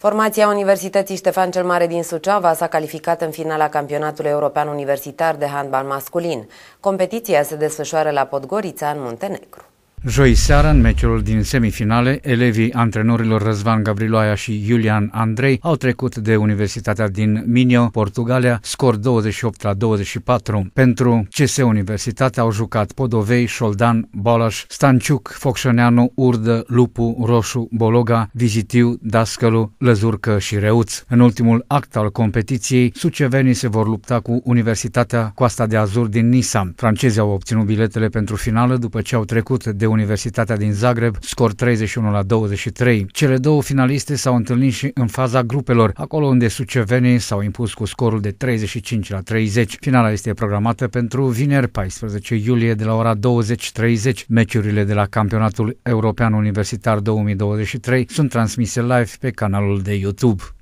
Formația Universității Ștefan cel Mare din Suceava s-a calificat în finala campionatului european universitar de handbal masculin. Competiția se desfășoară la Podgorița, în Muntenegru. Joi seara, în meciul din semifinale, elevii antrenorilor Răzvan Gabriloaia și Iulian Andrei au trecut de Universitatea din Minio, Portugalia, scor 28 la 24. Pentru CS Universitatea au jucat Podovei, Șoldan, Balaș, Stanciuc, Focșăneanu, Urdă, Lupu, Roșu, Bologa, Vizitiu, Dascălu, Lăzurcă și Reuț. În ultimul act al competiției, sucevenii se vor lupta cu Universitatea Coasta de Azur din Nisa. Francezii au obținut biletele pentru finală după ce au trecut de de Universitatea din Zagreb, scor 31 la 23. Cele două finaliste s-au întâlnit și în faza grupelor, acolo unde sucevenii s-au impus cu scorul de 35 la 30. Finala este programată pentru vineri 14 iulie de la ora 20.30. Meciurile de la Campionatul European Universitar 2023 sunt transmise live pe canalul de YouTube.